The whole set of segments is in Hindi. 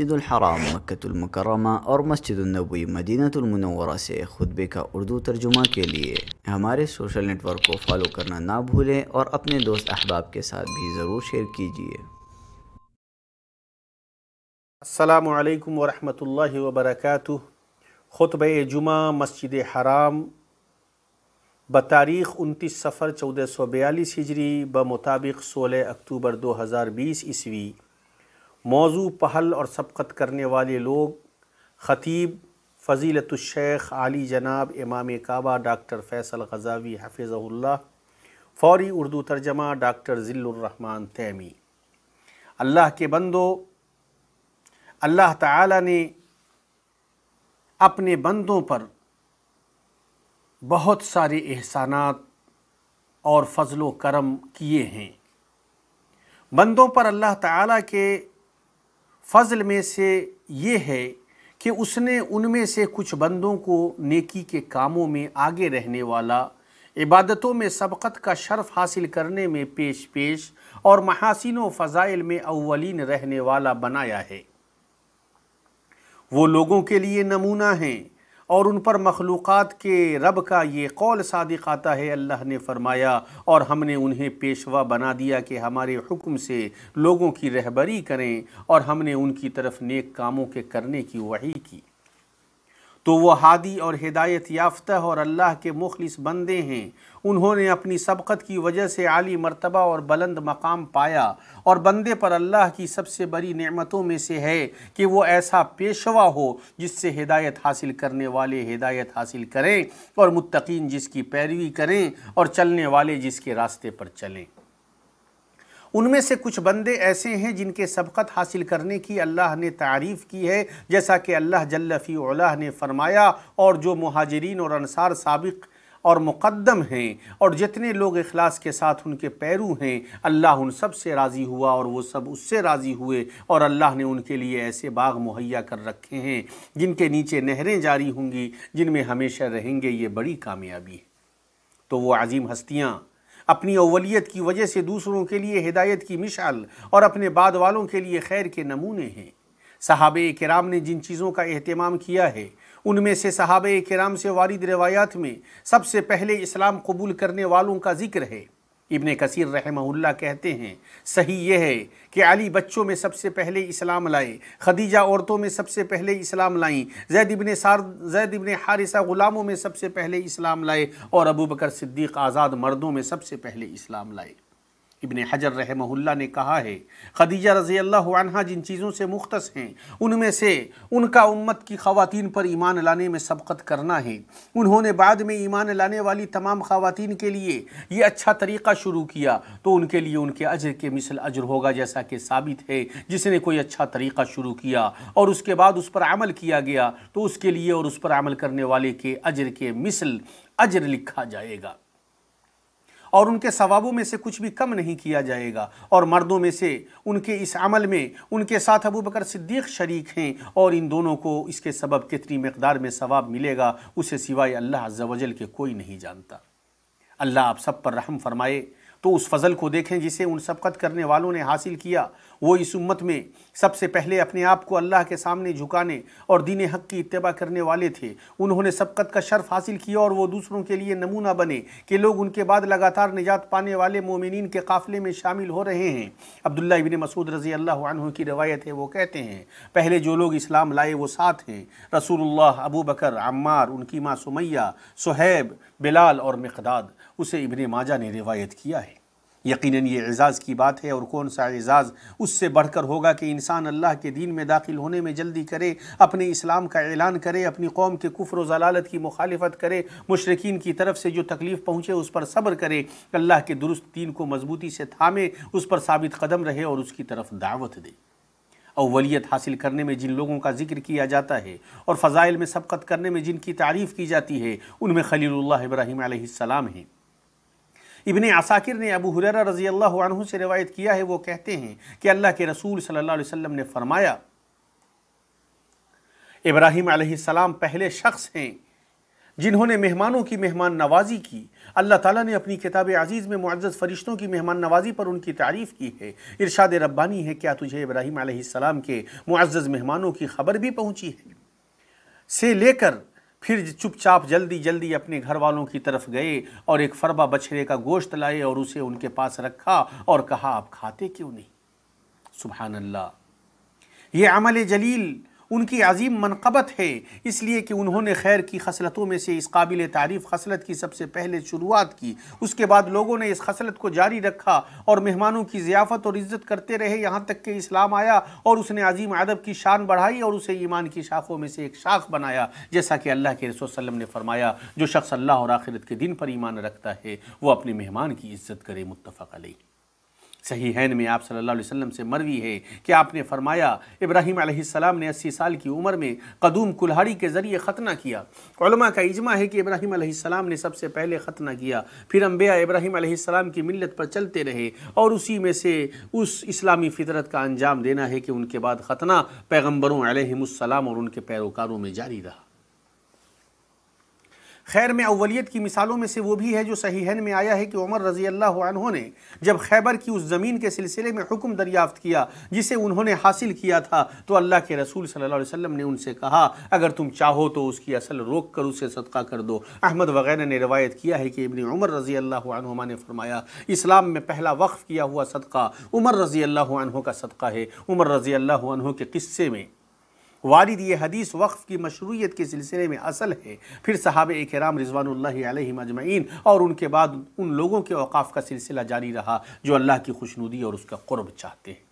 मस्जिद हराम मक्तुलमकरमा और मस्जिद नबी मदीनतुलमनवरा से खुतबे का उर्दू तर्जुमा के लिए हमारे सोशल नेटवर्क को फॉलो करना ना भूलें और अपने दोस्त अहबाब के साथ भी ज़रूर शेयर कीजिए अल्लाम वरहमल वबरक ख़ुतब जुमा मस्जिद हराम बतारीख़ उनतीस सफ़र चौदह सौ बयालीस हिजरी मुताबिक सोलह अक्टूबर दो हज़ार बीस ईस्वी मौजू पहल और सबकत करने वाले लोग ख़तीब फ़जीलतुलशेख आली जनाब इमाम काबा डॉक्टर फ़ैसल गजावी हफिज़ल्ला फ़ौरी उर्दू तर्जमा डॉक्टर ज़िल्लरहमान तैमी अल्लाह के बंदो अल्लाह ताला ने अपने बंदों पर बहुत सारे एहसानात और फजलो करम किए हैं बंदों पर अल्लाह ताला के फजल में से ये है कि उसने उनमें से कुछ बंदों को नेकी के कामों में आगे रहने वाला इबादतों में सबकत का शर्फ हासिल करने में पेश पेश और महासिन फ़ज़ाइल में अवलिन रहने वाला बनाया है वो लोगों के लिए नमूना हैं और उन पर मखलूक़ात के रब का ये कौल सादिक आता है अल्लाह ने फरमाया और हमने उन्हें पेशवा बना दिया कि हमारे हुक्म से लोगों की रहबरी करें और हमने उनकी तरफ नेक कामों के करने की वही की तो वो हादी और हिदायत याफ्त और अल्लाह के मुखलिस बंदे हैं उन्होंने अपनी सबकत की वजह से आली मरतबा और बुलंद मकाम पाया और बंदे पर अल्लाह की सबसे बड़ी नमतों में से है कि वो ऐसा पेशवा हो जिससे हिदायत हासिल करने वाले हिदायत हासिल करें और मुतकीन जिसकी पैरवी करें और चलने वाले जिसके रास्ते पर चलें उनमें से कुछ बंदे ऐसे हैं जिनके सबकत हासिल करने की अल्लाह ने तारीफ़ की है जैसा कि अल्लाह जल्लफ़ी ने फ़रमाया और जो महाजरीन और अनसार सबक और मुक़दम हैं और जितने लोग अखलास के साथ उनके पैरू हैं अल्लाह उन सब से राज़ी हुआ और वो सब उससे राज़ी हुए और अल्लाह ने उनके लिए ऐसे बाग मुहैया कर रखे हैं जिनके नीचे नहरें जारी होंगी जिनमें हमेशा रहेंगे ये बड़ी कामयाबी है तो वो अजीम हस्तियाँ अपनी अवलियत की वजह से दूसरों के लिए हिदायत की मिशाल और अपने बाद वालों के लिए खैर के नमूने हैं साहब कराम ने जिन चीज़ों का अहतमाम किया है उनमें से सहाब कराम से वारिद रवायात में सबसे पहले इस्लाम कबूल करने वालों का जिक्र है इबन कसीर रहमल्ला कहते हैं सही यह है कि अली बच्चों में सबसे पहले इस्लाम लाए खदीजा औरतों में सबसे पहले इस्लाम लाएं जैद इबन सार जैद इबन हारिसा ग़ुलामों में सबसे पहले इस्लाम लाए और अबू बकर सिद्दीक़ आज़ाद मर्दों में सबसे पहले इस्लाम लाए इबन हजर रहमहुल्ला ने कहा है खदीजा रज़ी अल्लाह जिन चीज़ों से मुख्तस हैं उनमें से उनका उम्मत की खवतिन पर ईमान लाने में सबकत करना है उन्होंने बाद में ईमान लाने वाली तमाम खवतिन के लिए ये अच्छा तरीक़ा शुरू किया तो उनके लिए उनके अजर के मिसल अजर होगा जैसा कि साबित है जिसने कोई अच्छा तरीक़ा शुरू किया और उसके बाद उस पर अमल किया गया तो उसके लिए और उस पर अमल करने वाले के अजर के मिसल अजर लिखा जाएगा और उनके सवाबों में से कुछ भी कम नहीं किया जाएगा और मर्दों में से उनके इस अमल में उनके साथ अबू बकर सिद्दीक शरीक हैं और इन दोनों को इसके सबब कितनी मकदार में सवाब मिलेगा उसे सिवाय अल्लाह वजल के कोई नहीं जानता अल्लाह आप सब पर रहम फरमाए तो उस फजल को देखें जिसे उन सबकत करने वालों ने हासिल किया वो इस उम्मत में सबसे पहले अपने आप को अल्लाह के सामने झुकाने और दीन हक की इतबा करने वाले थे उन्होंने सबकत का शर्फ हासिल किया और वो दूसरों के लिए नमूना बने कि लोग उनके बाद लगातार निजात पाने वाले मोमिन के काफ़िले में शामिल हो रहे हैं अब्दुल्ला इबिन मसूद रज़ी अल्लाह की रवायत है वो कहते हैं पहले जो लोग इस्लाम लाए वो साथ हैं रसूल अबू बकर अम्मार उनकी माँ सुमैया सुहैब बिलाल और मकदाद उसे इबन माजा ने रिवायत किया है यकीनन ये एज़ाज़ की बात है और कौन सा एज़ाज़ उससे बढ़कर होगा कि इंसान अल्लाह के दीन में दाखिल होने में जल्दी करे अपने इस्लाम का ऐलान करे अपनी कौम के कुफ़र जलालत की मुखालफत करे मशरकिन की तरफ से जो तकलीफ़ पहुँचे उस पर सब्र करे अल्लाह के दुरुस्त दीन को मजबूती से थामे उस पर साबित कदम रहे और उसकी तरफ दावत दे अवलीत हासिल करने में जिन लोगों का जिक्र किया जाता है और फ़ज़ाइल में सबकत करने में जिनकी तारीफ़ की जाती है उनमें खलील इब्राहिम आसमाम हैं इबन आसाकिर ने अबू हुरैरा रज़ी अल्लाह से रिवायत किया है वो कहते हैं कि अल्लाह के रसूल सल्लल्लाहु अलैहि वसल्लम ने फरमाया इब्राहिम सलाम पहले शख्स हैं जिन्होंने मेहमानों की मेहमान नवाजी की अल्लाह ताला ने अपनी किताब अज़ीज़ में मुआज़ फ़रिश्तों की मेहमान नवाजी पर उनकी तारीफ़ की है इरशाद रब्बानी है क्या तुझे इब्राहिम सलाम के मुआज़ मेहमानों की खबर भी पहुँची है से लेकर फिर चुपचाप जल्दी जल्दी अपने घर वालों की तरफ गए और एक फरबा बछड़े का गोश्त लाए और उसे उनके पास रखा और कहा आप खाते क्यों नहीं सुबहानल्ला ये अमल जलील उनकी अजीम मनकबत है इसलिए कि उन्होंने खैर की खसलतों में से इस काबिल तारीफ़ खसलत की सबसे पहले शुरुआत की उसके बाद लोगों ने इस खसलत को जारी रखा और मेहमानों की ज़ियाफ़त और इज़्ज़त करते रहे यहाँ तक कि इस्लाम आया और उसने अजीम अदब की शान बढ़ाई और उसे ईमान की शाखों में से एक शाख बनाया जैसा कि अल्लाह के रसोल्लम ने फरमाया जो शख्स अल्लाह और आखिरत के दिन पर ईमान रखता है वो अपने मेहमान की इज़्ज़त करे मुतफ़ अलई सही हैन में आप सल्लल्लाहु अलैहि वसल्लम से मरवी है कि आपने फरमाया इब्राहिम सलाम ने अस्सी साल की उम्र में कदूम कुल्हाड़ी के ज़रिए ख़तना किया का इजमा है कि इब्राहिम सलाम ने सबसे पहले ख़तना किया फिर अम्बिया इब्राहिम सलाम की मिलत पर चलते रहे और उसी में से उस इस्लामी फितरत का अंजाम देना है कि उनके बाद ख़तना पैगम्बरों सलाम और उनके पैरोकारों में जारी रहा खैर में अवलीत की मिसालों में से वो भी है जो सहीहन में आया है कि उमर रज़ी अल्लाह ने जब खैबर की उस ज़मीन के सिलसिले में हुक्म दरियाफ़्त किया जिसे उन्होंने हासिल किया था तो अल्लाह के रसूल सल्लल्लाहु अलैहि वसल्लम ने उनसे कहा अगर तुम चाहो तो उसकी असल रोक कर उसे सदका कर दो अहमद वगैरह ने रवायत किया है कि इबन उमर रज़ी अल्लाह ने फरमाया इस्लाम में पहला वक्फ़ किया हुआ सदका उमर रज़ी अल्लाह का सदका है उमर रज़ी अल्लाह के किस्से में वारिद ये हदीस वक्फ़ की मशरूत के सिलसिले में असल है फिर साहब कराम रिजवान मजमैन और उनके बाद उन लोगों के अवकाफ़ का सिलसिला जारी रहा जो अल्लाह की खुशनुदी और उसका क़ुरब चाहते हैं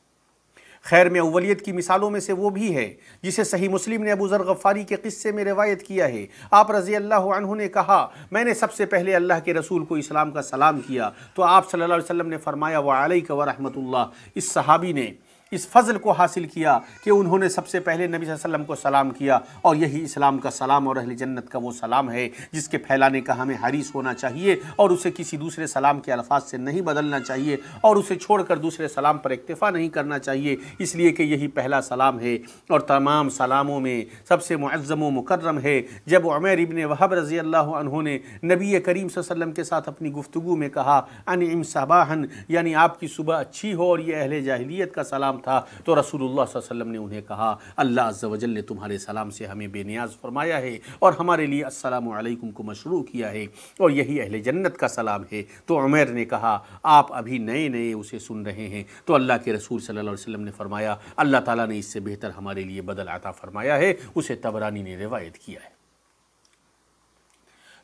खैर में अवलीत की मिसालों में से वो भी है जिसे सही मुस्लिम ने अबू गफ़ारी के किस्से में रिवायत किया है आप रज़ी अल्लाह ने कहा मैंने सबसे पहले अल्लाह के रसूल को इस्लाम का सलाम किया तो आप सल्लल्लाहु अलैहि वसल्लम ने फरमाया वाली का वरहमतुल्लाह इस सहाबी ने इस फजल को हासिल किया कि उन्होंने सबसे पहले नबी वसल्लम को सलाम किया और यही इस्लाम का सलाम और अहल जन्नत का वो सलाम है जिसके फैलाने का हमें हरीस होना चाहिए और उसे किसी दूसरे सलाम के अल्फाज से नहीं बदलना चाहिए और उसे छोड़कर दूसरे सलाम पर इक्तफ़ा नहीं करना चाहिए इसलिए कि यही पहला सलाम है और तमाम सलामों में सबसे व मुकर्रम है जब उमर इबन वहब रज़ी अल्लाह ने नबी करीम वसल्लम के साथ अपनी गुफ्तु में कहा अन इम सबाहन यानी आपकी सुबह अच्छी हो और ये अहल जाहलीत का सलाम सलाम था तो रसूलुल्लाह वसल्लम ने उन्हें कहा अल्लाह अज्जल ने तुम्हारे सलाम से हमें बेनियाज फरमाया है और हमारे लिए असलकुम को मशरू किया है और यही अहल जन्नत का सलाम है तो उमेर ने कहा आप अभी नए नए उसे सुन रहे हैं तो अल्लाह के रसूल सल्ला वसम ने फरमाया अल्लाह ताली ने इससे बेहतर हमारे लिए बदल आता फरमाया है उसे तबरानी ने रिवायत किया है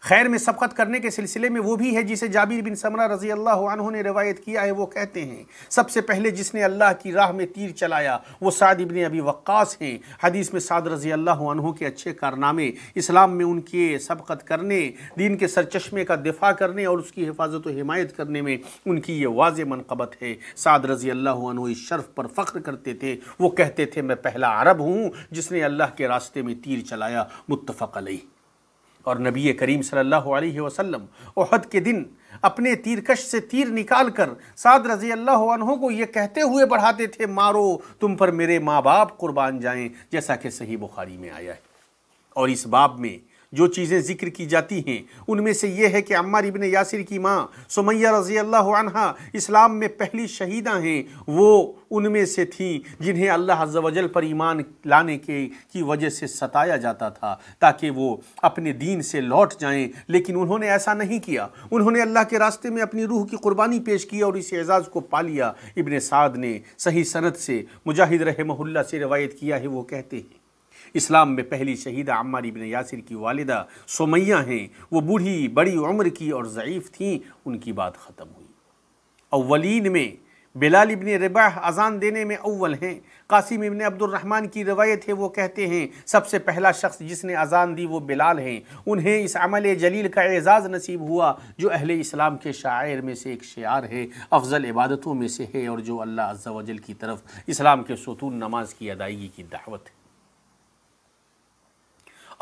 खैर में सबकत करने के सिलसिले में वो भी है जिसे जाबिर बिन समरा रजी अल्लाह ने रवायत किया है वो कहते हैं सबसे पहले जिसने अल्लाह की राह में तीर चलाया वो साद इबन अभी वक्स हैं हदीस में साद रजी अल्लाह के अच्छे कारनामे इस्लाम में उनके सबकत करने दीन के सरचमे का दिफा करने और उसकी हिफाजत व हिमायत करने में उनकी ये वाज मनकबत है साद रजी अल्लाह इस शर्फ पर फ़ख्र करते थे वो कहते थे मैं पहला अरब हूँ जिसने अल्लाह के रास्ते में तीर चलाया मुतफ़ अलई और नबी करीम सल्लल्लाहु अलैहि वसल्लम ओहद के दिन अपने तीरकश से तीर निकाल कर साद रजी अल्लाह को ये कहते हुए बढ़ाते थे मारो तुम पर मेरे माँ बाप कुर्बान जाएं जैसा कि सही बुखारी में आया है और इस बाब में जो चीज़ें जिक्र की जाती हैं उनमें से ये है कि अम्मा इबन यासिर की माँ सुमैया रज़ी अल्लाह अनहा इस्लाम में पहली शहीदा हैं वो उनमें से थी जिन्हें अल्लाह वजल पर ईमान लाने के की वजह से सताया जाता था ताकि वो अपने दीन से लौट जाएं लेकिन उन्होंने ऐसा नहीं किया उन्होंने अल्लाह के रास्ते में अपनी रूह की कुर्बानी पेश की और इस एजाज़ को पा लिया इबन साद ने सही सनत से मुजाहिद रहमहुल्ला से रवायत किया है वो कहते हैं इस्लाम में पहली शहीदा अम्मा इबन यासिर की वालदा सोमैया हैं वो बूढ़ी बड़ी उम्र की और ज़यीफ़ थीं उनकी बात ख़त्म हुई अवलिन में बिलाल इबन रबाह अजान देने में अव्वल हैं कासिम इबन अब्दुलरहमान की रवायत है वो कहते हैं सबसे पहला शख्स जिसने अजान दी वो बिलाल हैं उन्हें इस अमल जलील का एज़ाज़ नसीब हुआ जो अहिल इस्लाम के शायर में से एक शार है अफजल इबादतों में से है और जो अल्लाह अज्जा वजल की तरफ इस्लाम के सतून नमाज की अदायगी की दावत है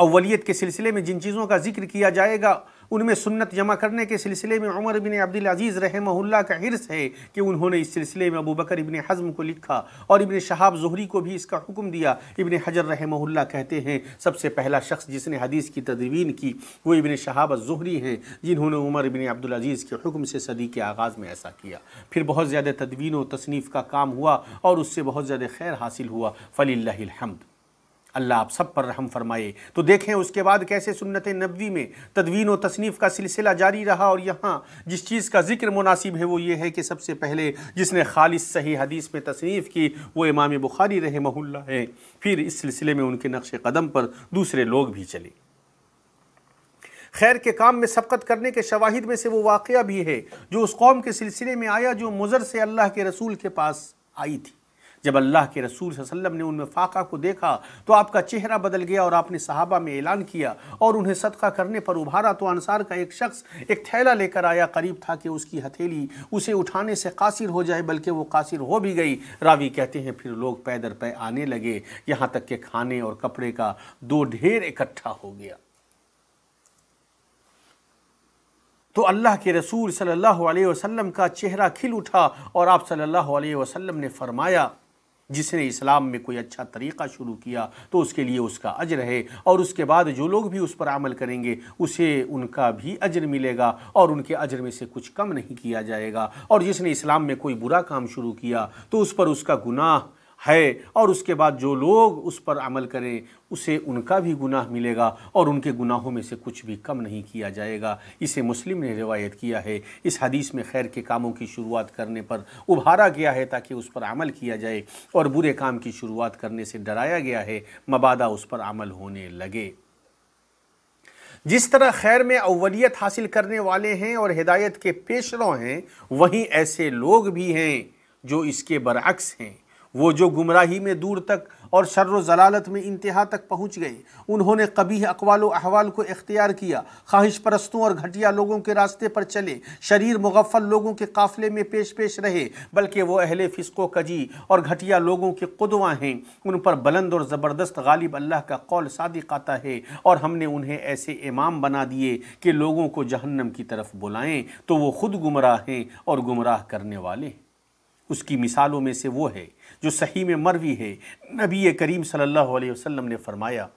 अवलीत के सिलसिले में जिन चीज़ों का जिक्र किया जाएगा उनमें सुन्नत जमा करने के सिलसिले में उमर बिन अब्दुल अजीज़ रहमहुल्ला का हिरस है कि उन्होंने इस सिलसिले में अबू बकर इबन हज़म को लिखा और इबन शहाब जहरी को भी इसका हुक्म दिया इबन हजर रहमहुल्ला कहते हैं सबसे पहला शख्स जिसने हदीस की तदवीन की वो इबन शहाब जहरी हैं जिन्होंने उमर बिन अब्दुल अजीज़ के हुक्म से सदी के आगाज़ में ऐसा किया फिर बहुत ज़्यादा तदवीन व तसनीफ़ का काम हुआ और उससे बहुत ज़्यादा खैर हासिल हुआ फ़ली हमद अल्लाह आप सब पर रहम फरमाए तो देखें उसके बाद कैसे सुन्नत नबी में तदवीन व तसनीफ़ का सिलसिला जारी रहा और यहाँ जिस चीज़ का जिक्र मुनासिब है वो ये है कि सबसे पहले जिसने खालिस सही हदीस में तसनीफ़ की वो इमाम बुखारी रहे महुल्ला है फिर इस सिलसिले में उनके नक्श कदम पर दूसरे लोग भी चले खैर के काम में सबकत करने के शवाहिद में से वो वाक़ भी है जो उस कौम के सिलसिले में आया जो मुज़र से अल्लाह के रसूल के पास आई थी जब अल्लाह के रसूल वसलम ने उनमें फाका को देखा तो आपका चेहरा बदल गया और आपने सहाबा में ऐलान किया और उन्हें सदका करने पर उभारा तो अनसार का एक शख्स एक थैला लेकर आया करीब था कि उसकी हथेली उसे उठाने से कासिर हो जाए बल्कि वो कासिर हो भी गई रावी कहते हैं फिर लोग पैदर पे आने लगे यहाँ तक के खाने और कपड़े का दो ढेर इकट्ठा हो गया तो अल्लाह के रसूल सल्लल्लाहु अलैहि वसल्लम का चेहरा खिल उठा और आप सल्लल्लाहु अलैहि वसल्लम ने फरमाया जिसने इस्लाम में कोई अच्छा तरीक़ा शुरू किया तो उसके लिए उसका अजर है और उसके बाद जो लोग भी उस पर अमल करेंगे उसे उनका भी अजर मिलेगा और उनके अजर में से कुछ कम नहीं किया जाएगा और जिसने इस्लाम में कोई बुरा काम शुरू किया तो उस पर उसका गुनाह है और उसके बाद जो लोग उस पर अमल करें उसे उनका भी गुनाह मिलेगा और उनके गुनाहों में से कुछ भी कम नहीं किया जाएगा इसे मुस्लिम ने रिवायत किया है इस हदीस में खैर के कामों की शुरुआत करने पर उभारा गया है ताकि उस पर अमल किया जाए और बुरे काम की शुरुआत करने से डराया गया है मबादा उस पर अमल होने लगे जिस तरह खैर में अवलियत हासिल करने वाले हैं और हिदायत के पेशरों हैं वहीं ऐसे लोग भी हैं जो इसके बरक्स हैं वो जो गुमराही में दूर तक और शर्र जलालत में इंतहा तक पहुँच गए उन्होंने कभी अकवाल अहवाल को इख्तियार किया ख्वाहिश परस्तों और घटिया लोगों के रास्ते पर चले शरीर मुगफ़ल लोगों के काफ़िले में पेश पेश रहे बल्कि वह अहले फ़िसको कजी और घटिया लोगों के कुदवा हैं उन पर बुलंद और ज़बरदस्त गालिब अल्लाह का कौल सादिक आता है और हमने उन्हें ऐसे इमाम बना दिए कि लोगों को जहन्नम की तरफ बुलाएँ तो वो खुद गुमराह हैं और गुमराह करने वाले हैं उसकी मिसालों में से वो है जो सही में मरवी है नबी करीम सल्लल्लाहु अलैहि वसल्लम ने फरमाया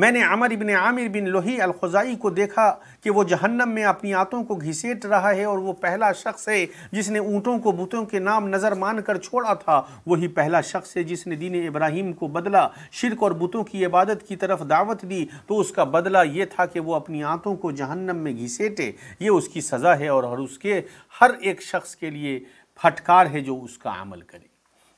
मैंने अमर इबन आमिर बिन लोही अलखज़ाई को देखा कि वो जहन्नम में अपनी आँतों को घिसेट रहा है और वो पहला शख्स है जिसने ऊँटों को बुतों के नाम नज़र मान कर छोड़ा था वही पहला शख्स है जिसने दीन इब्राहिम को बदला शिरक और बुतों की इबादत की तरफ दावत दी तो उसका बदला ये था कि वो अपनी आँतों को जहन्नम में घिसेटे ये उसकी सज़ा है और हर उसके हर एक शख्स के लिए फटकार है जो उसका अमल करे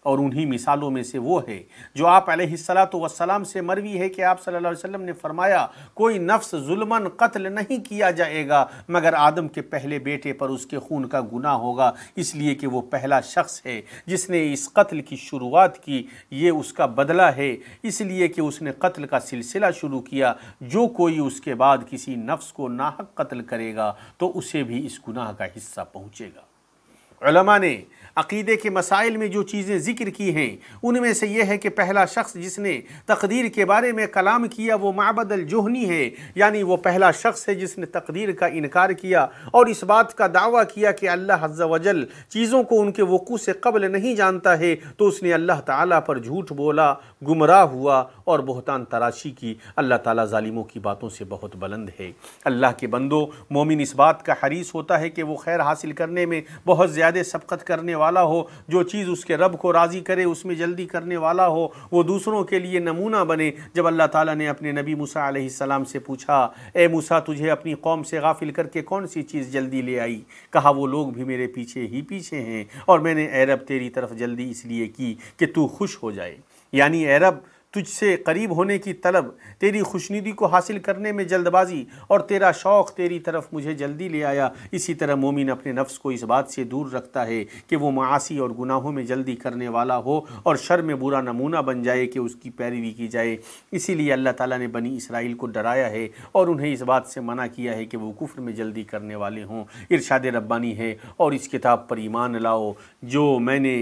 और उन्हीं मिसालों में से वो है जो आप सलात से मरवी है कि आप सल्लल्लाहु अलैहि वसल्लम ने फरमाया कोई नफ्स जुल्मन कत्ल नहीं किया जाएगा मगर आदम के पहले बेटे पर उसके खून का गुना होगा इसलिए कि वो पहला शख्स है जिसने इस कत्ल की शुरुआत की ये उसका बदला है इसलिए कि उसने कत्ल का सिलसिला शुरू किया जो कोई उसके बाद किसी नफ्स को नाहक कत्ल करेगा तो उसे भी इस गुनाह का हिस्सा पहुँचेगा علماني अकीदे के मसाइल में जो चीज़ें ज़िक्र की हैं उनमें से यह है कि पहला शख्स जिसने तकदीर के बारे में कलाम किया वो माबदल अलजोहनी है यानी वो पहला शख्स है जिसने तकदीर का इनकार किया और इस बात का दावा किया कि अल्लाह हज़ वजल चीज़ों को उनके वक़ू से कबल नहीं जानता है तो उसने अल्लाह ताला पर झूठ बोला गुमराह हुआ और बहुतान तराशी की अल्लाह ताला जालिमों की बातों से बहुत बुलंद है अल्लाह के बंदो मोमिन इस बात का हरीस होता है कि वो खैर हासिल करने में बहुत ज़्यादा सबकत करने वाला वाला हो जो चीज़ उसके रब को राज़ी करे उसमें जल्दी करने वाला हो वो दूसरों के लिए नमूना बने जब अल्लाह ताला ने अपने नबी मूसा सलाम से पूछा ए मूसा तुझे अपनी कौम से गाफिल करके कौन सी चीज़ जल्दी ले आई कहा वो लोग भी मेरे पीछे ही पीछे हैं और मैंने अरब तेरी तरफ जल्दी इसलिए की कि तू खुश हो जाए यानी अरब तुझसे करीब होने की तलब तेरी खुशनीदी को हासिल करने में जल्दबाजी और तेरा शौक़ तेरी तरफ मुझे जल्दी ले आया इसी तरह मोमिन अपने नफ्स को इस बात से दूर रखता है कि वो मासी और गुनाहों में जल्दी करने वाला हो और शर में बुरा नमूना बन जाए कि उसकी पैरवी की जाए इसीलिए अल्लाह ताला ने बनी इसराइल को डराया है और उन्हें इस बात से मना किया है कि वो कुफ्र में जल्दी करने वाले हों इर्शाद रब्बानी है और इस किताब पर ईमान लाओ जो मैंने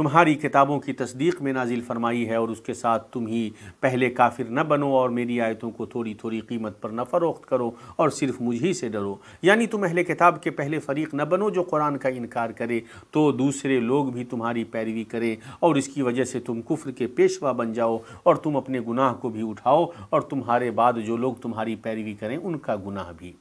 तुम्हारी किताबों की तस्दीक में नाजिल फरमाई है और उसके साथ तुम ही पहले काफिर न बनो और मेरी आयतों को थोड़ी थोड़ी कीमत पर न फ़रोख्त करो और सिर्फ मुझ ही से डरो यानी तुम अहले किताब के पहले फ़रीक न बनो जो कुरान का इनकार करे तो दूसरे लोग भी तुम्हारी पैरवी करें और इसकी वजह से तुम कुफ्र के पेशवा बन जाओ और तुम अपने गुनाह को भी उठाओ और तुम्हारे बाद जो लोग तुम्हारी पैरवी करें उनका गुनाह भी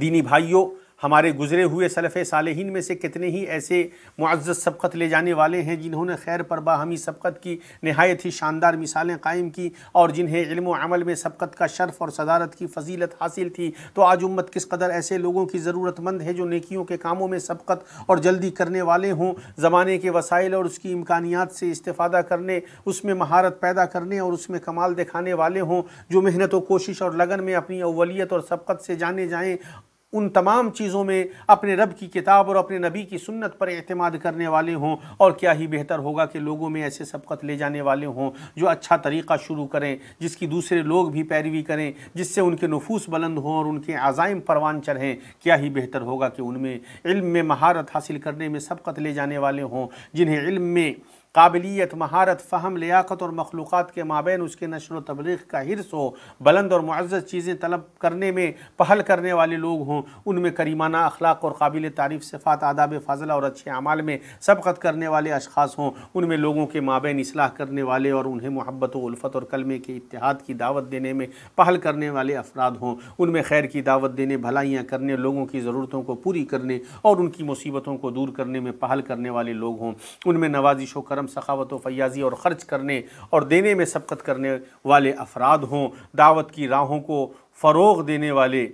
दीनी भाइयों हमारे गुज़रे हुए सलफ़ सालहीन में से कितने ही ऐसे मुआज़ सबकत ले जाने वाले हैं जिन्होंने खैर पर बाहमी सबकत की नहायत ही शानदार मिसालें कायम की और जिन्हें इल्म अमल में सबकत का शर्फ़ और सदारत की फजीलत हासिल थी तो आज उम्मत किस कदर ऐसे लोगों की ज़रूरतमंद है जो नेकियों के कामों में सबकत और जल्दी करने वाले हों ज़माने के वसाइल और उसकी इम्कानियात से इस्ता करने उसमें महारत पैदा करने और उसमें कमाल दिखाने वाले हों जो मेहनत व कोशिश और लगन में अपनी अवलियत और सबकत से जाने जाएँ उन तमाम चीज़ों में अपने रब की किताब और अपने नबी की सुन्नत पर अहतमाद करने वाले हों और क्या ही बेहतर होगा कि लोगों में ऐसे सबकत ले जाने वाले हों जो अच्छा तरीक़ा शुरू करें जिसकी दूसरे लोग भी पैरवी करें जिससे उनके नफूस बुलंद हों और उनके आज़ाइम परवान चढ़ें क्या ही बेहतर होगा कि उनमें इल्म में महारत हासिल करने में सबकत ले जाने वाले हों जिन्हें इल्म में काबिलियत महारत फ़हम लियाकत और मखलूक़ात के माबेन उसके नशर व तबलीग का हिरस हो बुलंद और मुआज़ चीज़ें तलब करने में पहल करने वाले लोग हों उनमें करीमाना अखलाक और काबिल तारीफ़ सिफ़ात आदाब फ़ाजला और अच्छे अमाल में सबकत करने वाले अशखास हों उनमें लोगों के माबेन असलाह करने वाले और उन्हें मोहब्बत उल्फ़त और कलमे के इतिहाद की दावत देने में पहल करने वाले अफराद हों उनमें खैर की दावत देने भलाइयाँ करने लोगों की ज़रूरतों को पूरी करने और उनकी मुसीबतों को दूर करने में पहल करने वाले लोग हों उनमें नवाजिश व करम सखावत फयाजी और ख़र्च करने और देने में सबकत करने वाले अफराद हों दावत की राहों को फ़रोग देने वाले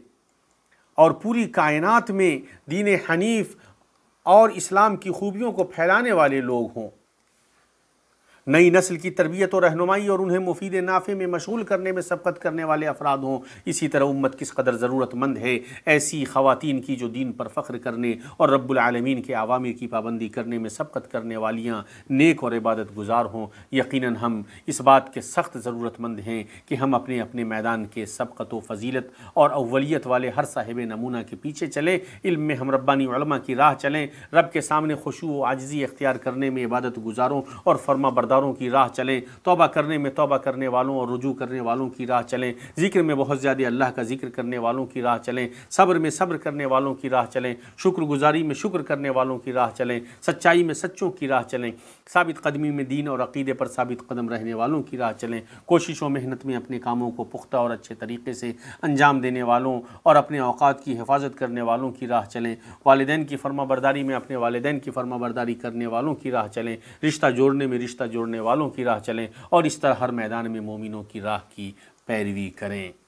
और पूरी कायनात में दीन हनीफ और इस्लाम की खूबियों को फैलाने वाले लोग हों नई नस्ल की तरबियत और रहनुमाई और उन्हें मुफीद नाफे में मशगूल करने में सबकत करने वाले अफराद हों इसी तरह उम्मत किस कदर ज़रूरतमंद है ऐसी ख़वान की जो दीन पर फ़ख्र करने और रब्लमीन के अवामी की पाबंदी करने में सबकत करने वालियाँ नेक और इबादत गुजार हों यकीन हम इस बात के सख्त ज़रूरतमंद हैं कि हम अपने अपने मैदान के सबकत व फजीलत और अवलीत वाले हर साहिब नमूना के पीछे चलें इल्म में हम रब्बानी की राह चलें रब के सामने खुशू व आजजी इख्तियार करने में इबादत गुजारों और फर्मा बरदा गुनागारों की राह चलें तोबा करने में तोबा करने वालों और रुजू करने वालों की राह चलें जिक्र में बहुत ज़्यादा अल्लाह का जिक्र करने वालों की राह चलें सब्र में सब्र करने वालों की राह चलें शुक्रगुजारी में शुक्र करने वालों की राह चलें सच्चाई में सच्चों की राह चलें साबित कदमी में दीन और अकीदे पर साबित कदम रहने वालों की राह चलें कोशिश और मेहनत में अपने कामों को पुख्ता और अच्छे तरीके से अंजाम देने वालों और अपने अवकात की हिफाजत करने वालों की राह चलें वालदेन की फर्मा बरदारी में अपने वालदेन की फर्मा बरदारी करने वालों की राह चलें रिश्ता जोड़ने में रिश्ता जोड़ने वालों की राह चलें और इस तरह हर मैदान में मोमिनों की राह की पैरवी करें